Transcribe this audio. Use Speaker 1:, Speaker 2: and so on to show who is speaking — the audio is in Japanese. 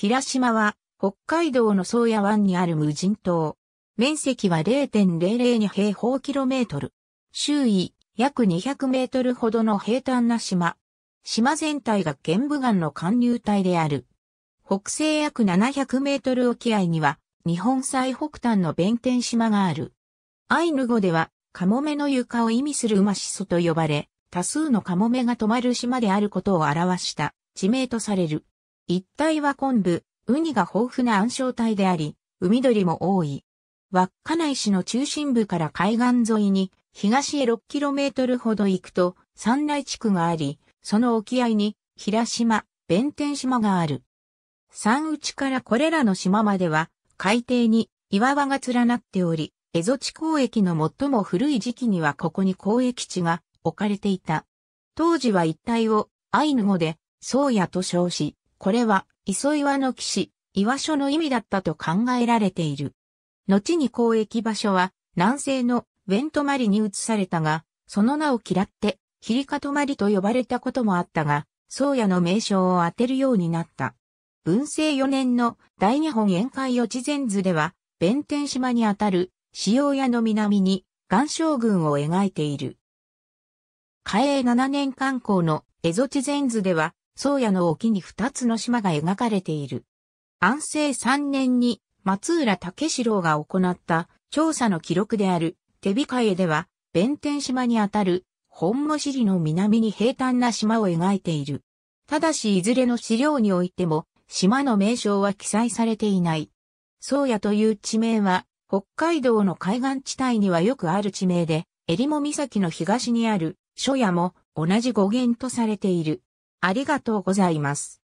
Speaker 1: 平島は北海道の宗谷湾にある無人島。面積は0.002平方キロメートル。周囲約200メートルほどの平坦な島。島全体が玄武岩の貫入帯である。北西約700メートル沖合には日本最北端の弁天島がある。アイヌ語ではカモメの床を意味する馬子ソと呼ばれ、多数のカモメが泊まる島であることを表した地名とされる。一帯は昆布、ウニが豊富な暗礁帯であり、海鳥も多い。稚内市の中心部から海岸沿いに、東へ 6km ほど行くと、三内地区があり、その沖合に、平島、弁天島がある。山内からこれらの島までは、海底に岩場が連なっており、蝦夷地交易の最も古い時期にはここに交易地が置かれていた。当時は一帯をアイヌ語で、宗谷と称し、これは、磯岩の騎士、岩所の意味だったと考えられている。後に交易場所は、南西のウェントマリに移されたが、その名を嫌って、ヒリカトマリと呼ばれたこともあったが、宗谷の名称を当てるようになった。文政4年の大日本宴会予知前図では、弁天島にあたる塩屋の南に岩礁群を描いている。嘉永7年観光の蝦夷地前図では、宗谷の沖に二つの島が描かれている。安政三年に松浦武四郎が行った調査の記録である手控えでは、弁天島にあたる本母尻の南に平坦な島を描いている。ただしいずれの資料においても、島の名称は記載されていない。宗谷という地名は、北海道の海岸地帯にはよくある地名で、襟裳岬の東にある、初夜も同じ語源とされている。ありがとうございます。